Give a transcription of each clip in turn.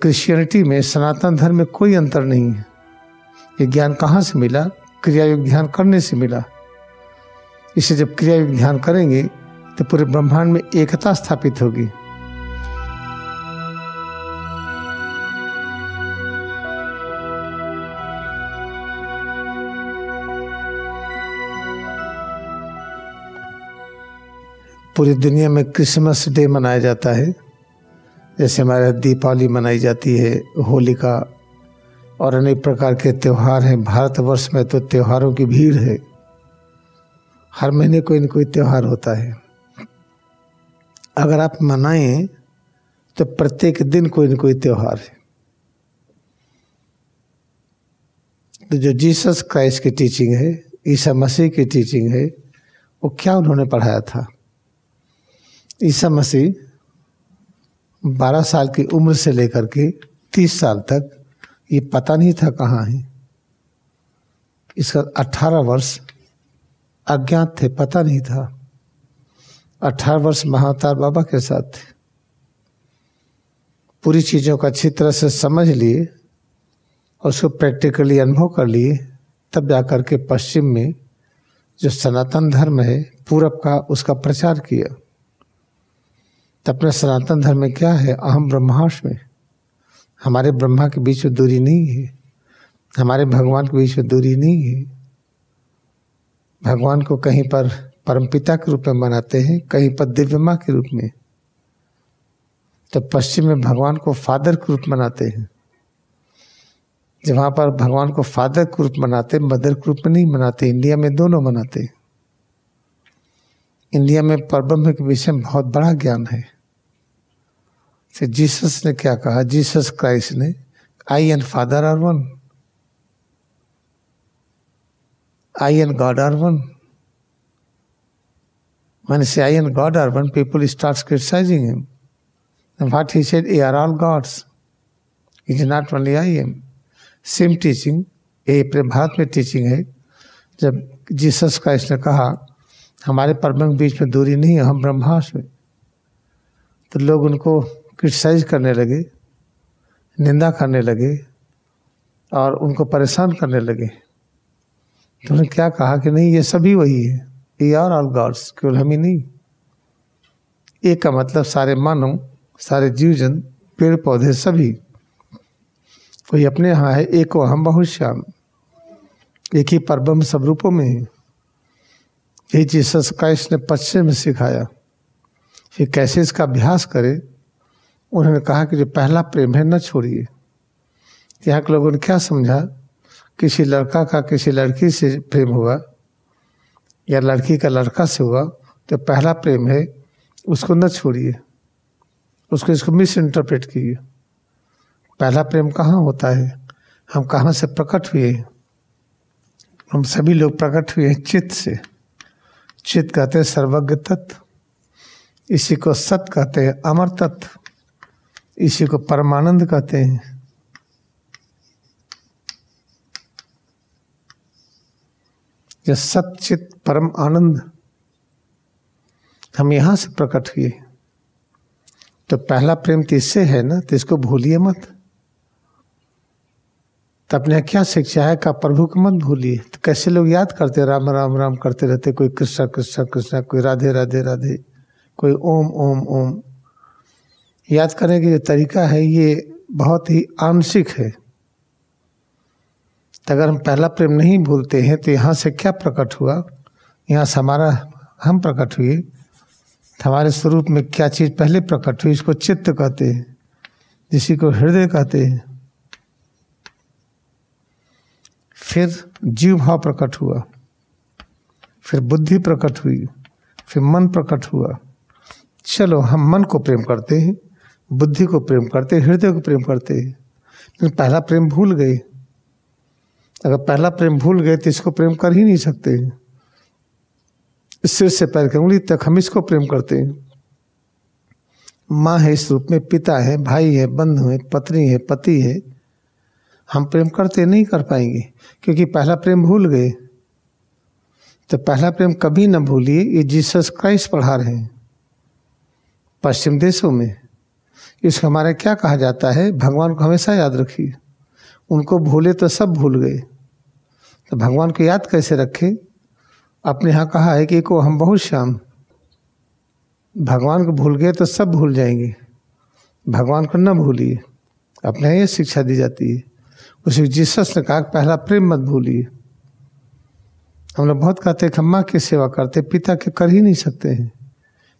Christianity में सनातन धर्म में कोई अंतर नहीं है ये ज्ञान कहाँ से मिला क्रिया ध्यान करने से मिला इसे जब क्रिया ध्यान करेंगे तो पूरे ब्रह्मांड में एकता स्थापित होगी पूरी दुनिया में क्रिसमस डे मनाया जाता है जैसे हमारे दीपावली मनाई जाती है होलिका और अनेक प्रकार के त्यौहार हैं भारतवर्ष में तो त्योहारों की भीड़ है हर महीने कोई न कोई त्यौहार होता है अगर आप मनाएं तो प्रत्येक दिन कोई न कोई त्यौहार है तो जो जीसस क्राइस्ट की टीचिंग है ईसा मसीह की टीचिंग है वो क्या उन्होंने पढ़ाया था ईसा मसीह 12 साल की उम्र से लेकर के 30 साल तक ये पता नहीं था कहाँ है इसका 18 वर्ष अज्ञात थे पता नहीं था 18 वर्ष महातार बाबा के साथ थे पूरी चीज़ों का अच्छी तरह से समझ लिए और उसको प्रैक्टिकली अनुभव कर लिए तब जाकर के पश्चिम में जो सनातन धर्म है पूरब का उसका प्रचार किया तो अपना सनातन धर्म में क्या है अहम ब्रह्माष्टमी हमारे ब्रह्मा के बीच में दूरी नहीं है हमारे भगवान के बीच में दूरी नहीं है भगवान को कहीं पर परमपिता के रूप में मनाते हैं कहीं पर दिव्य माँ के रूप में तो पश्चिम में भगवान को फादर के रूप मनाते हैं जहाँ पर भगवान को फादर के रूप मनाते मदर के रूप में नहीं मनाते इंडिया में दोनों मनाते हैं इंडिया में परब्रह्म के विषय में बहुत बड़ा ज्ञान है तो जीसस ने क्या कहा जीसस क्राइस्ट ने I and father are one I and God are one मैंने से I and God are one people start criticising him what he said a are all gods is not only I am same teaching ये अपने भारत में teaching है जब Jesus Christ ने कहा हमारे परम के बीच में दूरी नहीं है हम में तो लोग उनको क्रिटिसाइज करने लगे निंदा करने लगे और उनको परेशान करने लगे तो उन्होंने क्या कहा कि नहीं ये सभी वही है ये आर ऑल गॉड्स केवल हम ही नहीं एक का मतलब सारे मानव सारे जीव जंत पेड़ पौधे सभी कोई अपने यहाँ है एक हम बहुश्याम एक ही परब्रह्म सब रूपों में है ये जीसस क्राइस्ट ने पश्चिम में सिखाया फिर कैसे इसका अभ्यास करें उन्होंने कहा कि जो पहला प्रेम है न छोड़िए यहाँ के लोगों ने क्या समझा किसी लड़का का किसी लड़की से प्रेम हुआ या लड़की का लड़का से हुआ तो पहला प्रेम है उसको न छोड़िए उसको इसको मिस इंटरप्रेट कीजिए पहला प्रेम कहाँ होता है हम कहाँ से प्रकट हुए हम सभी लोग प्रकट हुए हैं चित्त से चित कहते हैं सर्वज्ञ तत्व इसी को सत कहते हैं अमर तत्व इसी को परमानंद कहते हैं सत सचित परम आनंद हम यहां से प्रकट हुए तो पहला प्रेम तो इससे है ना तो इसको भूलिए मत तो अपने क्या शिक्षा है का प्रभु को मत भूलिए तो कैसे लोग याद करते राम राम राम करते रहते कोई कृष्णा कृष्णा कृष्णा कोई राधे राधे राधे कोई ओम ओम ओम याद करने का जो तरीका है ये बहुत ही आंशिक है तो अगर हम पहला प्रेम नहीं भूलते हैं तो यहाँ से क्या प्रकट हुआ यहाँ से हमारा हम प्रकट हुए तो हमारे स्वरूप में क्या चीज़ पहले प्रकट हुई इसको चित्त कहते हैं जिसी को हृदय कहते हैं फिर जीव भाव प्रकट हुआ फिर बुद्धि प्रकट हुई फिर मन प्रकट हुआ चलो हम मन को प्रेम करते हैं बुद्धि को प्रेम करते हैं हृदय को प्रेम करते हैं लेकिन पहला प्रेम भूल गए अगर पहला प्रेम भूल गए तो इसको प्रेम कर ही नहीं सकते सिर से पैर करूंगी उंगली तक हम इसको प्रेम करते हैं माँ है इस रूप में पिता है भाई है बंधु है पत्नी है पति है हम प्रेम करते नहीं कर पाएंगे क्योंकि पहला प्रेम भूल गए तो पहला प्रेम कभी ना भूलिए ये जीसस क्राइस्ट पढ़ा रहे हैं पश्चिम देशों में इसको हमारे क्या कहा जाता है भगवान को हमेशा याद रखिए उनको भूले तो सब भूल गए तो भगवान को याद कैसे रखें अपने यहाँ कहा है कि को हम बहुत श्याम भगवान को भूल गए तो सब भूल जाएंगे भगवान को न भूलिए अपने यहाँ ये शिक्षा दी जाती है उसे जीसस ने कहा पहला प्रेम मत भूलिए हम लोग बहुत कहते हैं कि हम की सेवा करते पिता के कर ही नहीं सकते हैं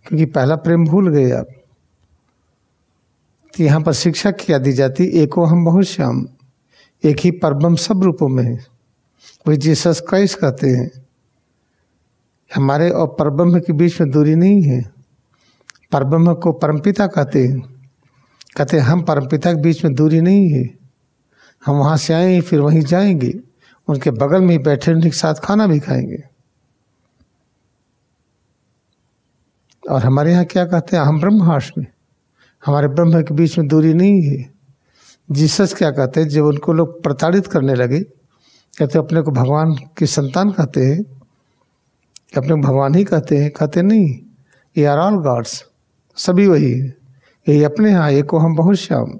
क्योंकि पहला प्रेम भूल गए आप तो यहाँ पर शिक्षा क्या दी जाती एको हम श्याम एक ही परम सब रूपों में है वही जीसस क्राइस्ट कहते हैं हमारे और परब्रह्म के बीच में दूरी नहीं है परब्रह्म को परमपिता कहते हैं कहते हैं हम परमपिता के बीच में दूरी नहीं है हम वहाँ से आएंगे फिर वहीं जाएंगे उनके बगल में ही बैठे उनके साथ खाना भी खाएंगे और हमारे यहाँ क्या कहते हैं हम ब्रह्माश में हमारे ब्रह्म के बीच में दूरी नहीं है जीसस क्या कहते हैं जब उनको लोग प्रताड़ित करने लगे कहते अपने को भगवान की संतान कहते हैं अपने भगवान ही कहते हैं कहते नहीं ये आर ऑल गॉड्स सभी वही है यही अपने यहाँ एक को हम बहुत श्याम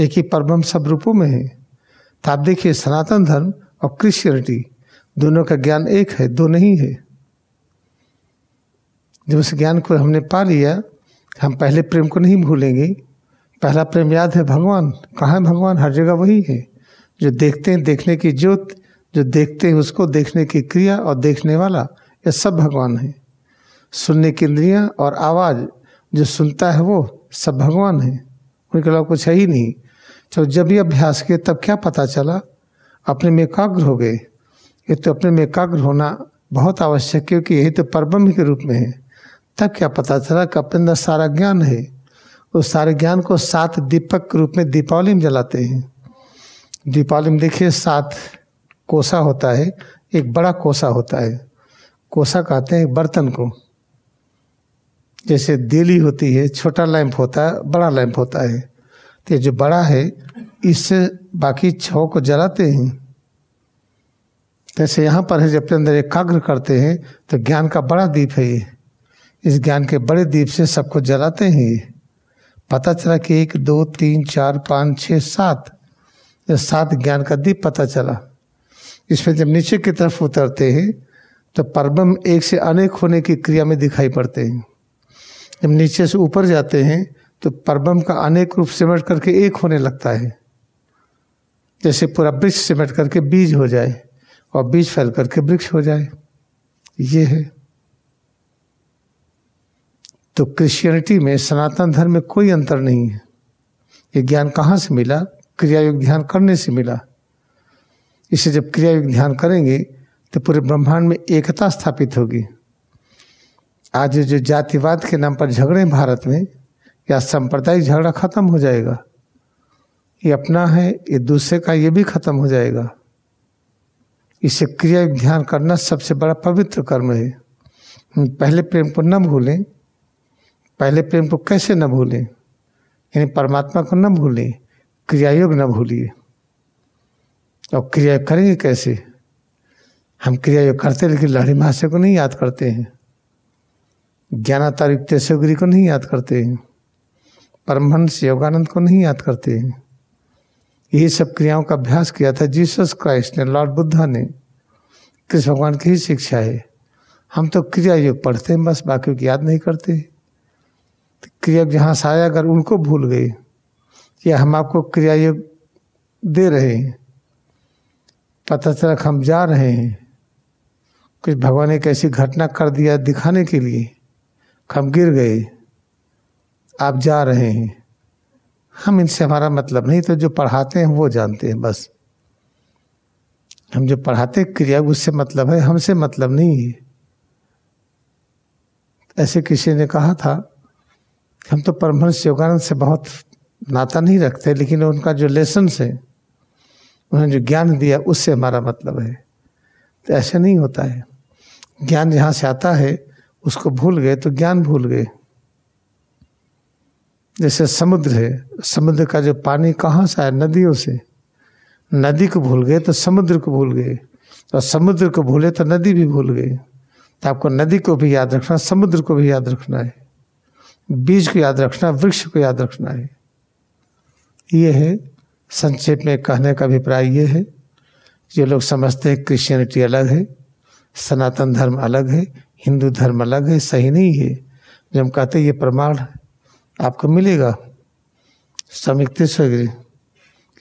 एक ही परम सब रूपों में है तो आप देखिए सनातन धर्म और क्रिश्चियनिटी दोनों का ज्ञान एक है दो नहीं है जब उस ज्ञान को हमने पा लिया हम पहले प्रेम को नहीं भूलेंगे पहला प्रेम याद है भगवान कहाँ है भगवान हर जगह वही है जो देखते हैं देखने की ज्योत जो देखते हैं उसको देखने की क्रिया और देखने वाला ये सब भगवान है सुनने की इंद्रियां और आवाज़ जो सुनता है वो सब भगवान है उनके अलावा कुछ है ही नहीं तो जब भी अभ्यास किए तब क्या पता चला अपने में एकाग्र हो गए ये तो अपने में एकाग्र होना बहुत आवश्यक क्योंकि यही तो परब्रह्म के रूप में है तब क्या पता चला कि अपने अंदर सारा ज्ञान है उस सारे ज्ञान को सात दीपक के रूप में दीपावली में जलाते हैं दीपावली में देखिए सात कोसा होता है एक बड़ा कोसा होता है कोसा कहते हैं बर्तन को जैसे देली होती है छोटा लैंप होता है बड़ा लैंप होता है तो जो बड़ा है इससे बाकी छ को जलाते हैं जैसे यहाँ पर है जब अंदर एकाग्र करते हैं तो ज्ञान का बड़ा दीप है ये इस ज्ञान के बड़े दीप से सबको जलाते हैं ये पता चला कि एक दो तीन चार पाँच छः सात ये सात ज्ञान का दीप पता चला इसमें जब नीचे की तरफ उतरते हैं तो परम एक से अनेक होने की क्रिया में दिखाई पड़ते हैं जब नीचे से ऊपर जाते हैं तो परब्रह्म का अनेक रूप सिमट करके एक होने लगता है जैसे पूरा वृक्ष सिमट करके बीज हो जाए और बीज फैल करके वृक्ष हो जाए ये है तो क्रिश्चियनिटी में सनातन धर्म में कोई अंतर नहीं है ये ज्ञान कहाँ से मिला क्रियायुग ध्यान करने से मिला इसे जब क्रियायुग ध्यान करेंगे तो पूरे ब्रह्मांड में एकता स्थापित होगी आज जो जातिवाद के नाम पर झगड़े भारत में या सांप्रदायिक झगड़ा खत्म हो जाएगा ये अपना है ये दूसरे का ये भी खत्म हो जाएगा इसे क्रिया ध्यान करना सबसे बड़ा पवित्र कर्म है पहले प्रेम को न भूलें पहले प्रेम को कैसे न भूलें यानी परमात्मा को न भूलें क्रियायोग न भूलिए और क्रिया करेंगे कैसे हम क्रियायोग करते हैं लेकिन लहरी महाशय को नहीं याद करते हैं ज्ञानातार युक्तेश्वरी को नहीं याद करते हैं परमहंस योगानंद को नहीं याद करते हैं यही सब क्रियाओं का अभ्यास किया था जीसस क्राइस्ट ने लॉर्ड बुद्धा ने कृष्ण भगवान की ही शिक्षा है हम तो क्रिया योग पढ़ते हैं बस बाकी की याद नहीं करते क्रिया जहाँ साया अगर उनको भूल गए या हम आपको क्रिया योग दे रहे हैं पता चला हम जा रहे हैं कुछ भगवान ने कैसी घटना कर दिया दिखाने के लिए हम गिर गए आप जा रहे हैं हम इनसे हमारा मतलब नहीं तो जो पढ़ाते हैं वो जानते हैं बस हम जो पढ़ाते क्रिया उससे मतलब है हमसे मतलब नहीं है ऐसे किसी ने कहा था हम तो परमहंस योगानंद से बहुत नाता नहीं रखते लेकिन उनका जो लेसन है उन्होंने जो ज्ञान दिया उससे हमारा मतलब है तो ऐसा नहीं होता है ज्ञान जहाँ से आता है उसको भूल गए तो ज्ञान भूल गए जैसे समुद्र है समुद्र का जो पानी कहाँ से आया नदियों से नदी को भूल गए तो समुद्र को भूल गए और समुद्र को भूले तो नदी भी भूल गई तो आपको नदी को भी याद रखना समुद्र को भी याद रखना है बीज को याद रखना वृक्ष को याद रखना है ये है संक्षेप में कहने का अभिप्राय ये है जो लोग समझते हैं क्रिश्चियनिटी अलग है सनातन धर्म अलग है हिंदू धर्म अलग है सही नहीं है जो हम कहते हैं ये प्रमाण है आपको मिलेगा समिक्तेश्वर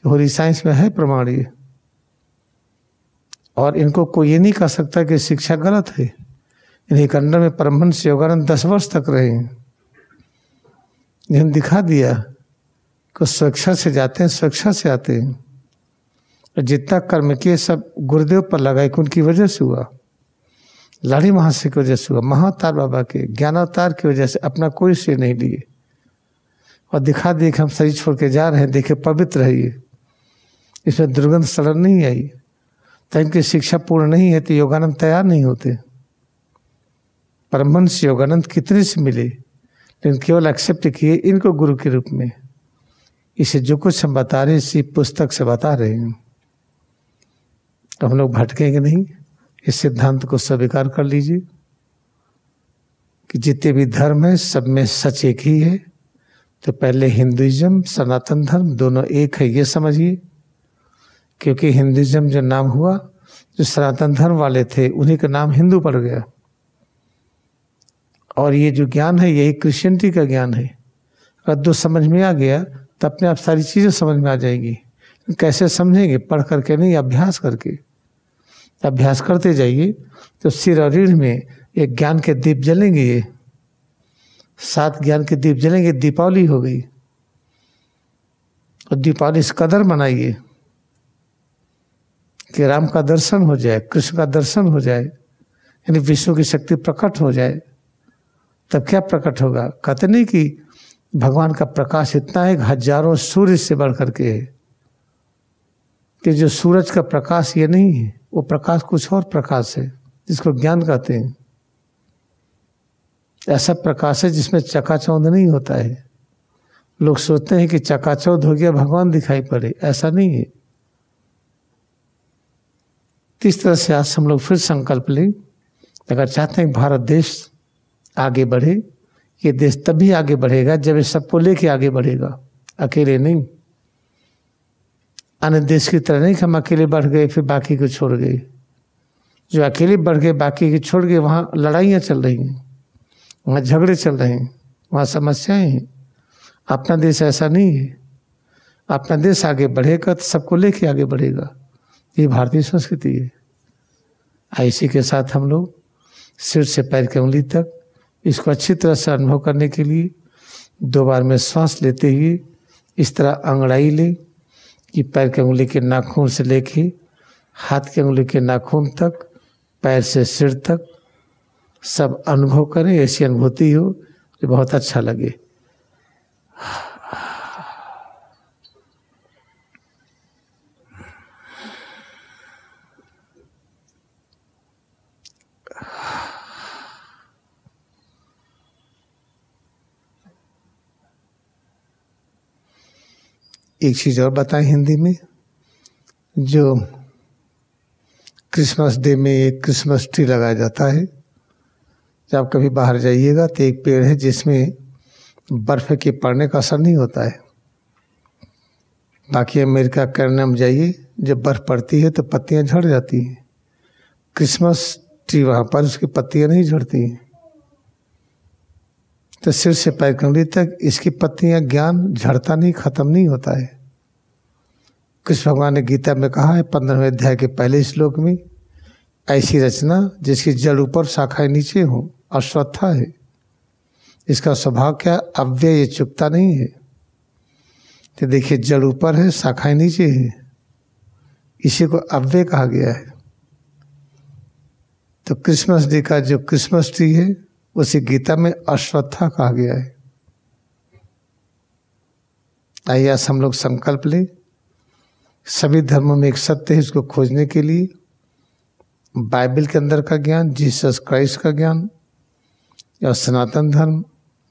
होली साइंस में है प्रमाण ये और इनको कोई ये नहीं कह सकता कि शिक्षा गलत है इन्हें कन्नड़ में परमहंस योगानंद दस वर्ष तक रहे जिन्हें दिखा दिया कि स्वेच्छा से जाते हैं स्वेच्छा से आते हैं और जितना कर्म किए सब गुरुदेव पर लगाए कि उनकी वजह से हुआ लाड़ी महाशय की वजह से हुआ महातार बाबा के ज्ञानावतार की वजह से अपना कोई श्रेय नहीं लिए और दिखा दिए कि हम शरीर छोड़ के जा रहे हैं देखे पवित्र रहिए इसमें दुर्गंध सड़न नहीं आई तो इनकी शिक्षा पूर्ण नहीं है तो योगानंद तैयार नहीं होते परमहंस योगानंद कितने से मिले लेकिन केवल एक्सेप्ट किए इनको गुरु के रूप में इसे जो कुछ हम बता रहे हैं इसी पुस्तक से बता रहे हैं तो हम लोग भटकेंगे नहीं इस सिद्धांत को स्वीकार कर लीजिए कि जितने भी धर्म है सब में सच एक ही है तो पहले हिंदुइज्म सनातन धर्म दोनों एक है ये समझिए क्योंकि हिंदुइज्म जो नाम हुआ जो सनातन धर्म वाले थे उन्हीं का नाम हिंदू पड़ गया और ये जो ज्ञान है यही क्रिश्चियनिटी का ज्ञान है अगर दो समझ में आ गया तो अपने आप सारी चीज़ें समझ में आ जाएंगी कैसे समझेंगे पढ़ करके नहीं अभ्यास करके अभ्यास करते जाइए तो सिर और रीढ़ में एक ज्ञान के दीप जलेंगे ये सात ज्ञान के दीप जलेंगे दीपावली हो गई और दीपावली इस कदर मनाइए कि राम का दर्शन हो जाए कृष्ण का दर्शन हो जाए यानी विष्णु की शक्ति प्रकट हो जाए तब क्या प्रकट होगा कहते नहीं कि भगवान का प्रकाश इतना है हजारों सूर्य से बढ़ करके है कि जो सूरज का प्रकाश ये नहीं है वो प्रकाश कुछ और प्रकाश है जिसको ज्ञान कहते हैं ऐसा प्रकाश है जिसमें चकाचौंध नहीं होता है लोग सोचते हैं कि चकाचौंध हो गया भगवान दिखाई पड़े ऐसा नहीं है इस तरह से आज हम लोग फिर संकल्प लें अगर चाहते हैं भारत देश आगे बढ़े ये देश तभी आगे बढ़ेगा जब ये सबको लेके आगे बढ़ेगा अकेले नहीं अन्य देश की तरह नहीं कि हम अकेले बढ़ गए फिर बाकी को छोड़ गए जो अकेले बढ़ गए बाकी को छोड़ गए वहाँ लड़ाइयाँ चल रही हैं वहाँ झगड़े चल रहे हैं वहाँ समस्याएं हैं अपना देश ऐसा नहीं है अपना देश आगे बढ़ेगा तो सबको लेके आगे बढ़ेगा ये भारतीय संस्कृति है इसी के साथ हम लोग सिर से पैर के उंगली तक इसको अच्छी तरह से अनुभव करने के लिए दो बार में श्वास लेते हुए इस तरह अंगड़ाई ले कि पैर के उंगली के नाखून से लेके हाथ के उंगली के नाखून तक पैर से सिर तक सब अनुभव करें ऐसी अनुभूति हो जो बहुत अच्छा लगे एक चीज़ और बताएं हिंदी में जो क्रिसमस डे में एक क्रिसमस ट्री लगाया जाता है जब आप कभी बाहर जाइएगा तो एक पेड़ है जिसमें बर्फ़ के पड़ने का असर नहीं होता है बाकी अमेरिका कैनेडा में जाइए जब बर्फ़ पड़ती है तो पत्तियाँ झड़ जाती हैं क्रिसमस ट्री वहाँ पर उसकी पत्तियाँ नहीं झड़ती हैं तो सिर से पैर कंगड़ी तक इसकी पत्तियाँ ज्ञान झड़ता नहीं ख़त्म नहीं होता है कृष्ण भगवान ने गीता में कहा है पंद्रहवें अध्याय के पहले श्लोक में ऐसी रचना जिसकी जड़ ऊपर शाखाएं नीचे हों अश्रद्धा है इसका स्वभाव क्या अव्यय चुपता नहीं है तो देखिए जड़ ऊपर है शाखाएं नीचे है इसी को अव्यय कहा गया है तो क्रिसमस डे का जो क्रिसमस ट्री है उसे गीता में अश्रद्धा कहा गया है आइए आज हम लोग संकल्प लें सभी धर्मों में एक सत्य है इसको खोजने के लिए बाइबल के अंदर का ज्ञान जीसस क्राइस्ट का ज्ञान और सनातन धर्म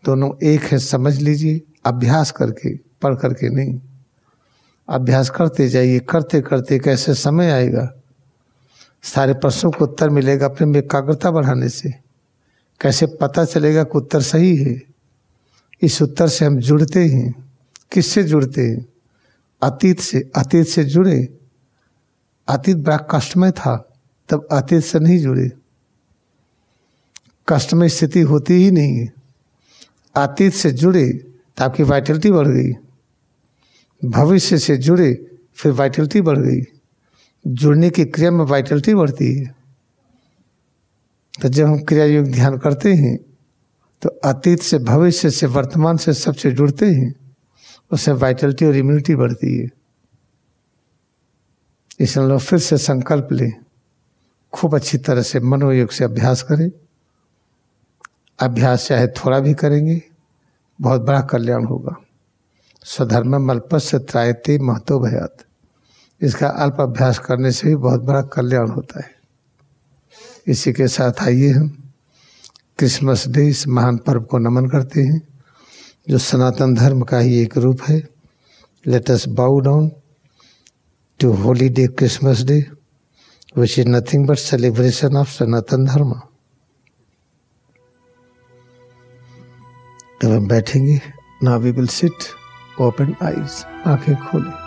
दोनों एक है समझ लीजिए अभ्यास करके पढ़ करके नहीं अभ्यास करते जाइए करते करते कैसे समय आएगा सारे प्रश्नों को उत्तर मिलेगा अपने में एकाग्रता बढ़ाने से कैसे पता चलेगा कि उत्तर सही है इस उत्तर से हम जुड़ते हैं किससे जुड़ते हैं अतीत से अतीत से जुड़े अतीत बड़ा कष्टमय था तब अतीत से नहीं जुड़े कष्टमय स्थिति होती ही नहीं है अतीत से जुड़े तो आपकी वाइटलिटी बढ़ गई भविष्य से जुड़े फिर वाइटलिटी बढ़ गई जुड़ने की क्रिया में वाइटलिटी बढ़ती है तो जब हम क्रिया योग ध्यान करते हैं तो अतीत से भविष्य से वर्तमान से सबसे जुड़ते हैं उससे वाइटलिटी और इम्यूनिटी बढ़ती है इसलिए लोग फिर से संकल्प लें खूब अच्छी तरह से मनोयोग से अभ्यास करें अभ्यास चाहे थोड़ा भी करेंगे बहुत बड़ा कल्याण होगा स्वधर्म मल्पस त्रायते महत्व भयात इसका अल्प अभ्यास करने से भी बहुत बड़ा कल्याण होता है इसी के साथ आइए हम क्रिसमस डे इस महान पर्व को नमन करते हैं जो सनातन धर्म का ही एक रूप है us bow down to holy day Christmas day which is nothing but celebration of Sanatan Dharma जब हम बैठेंगे ना we will sit open eyes आंखें खोलें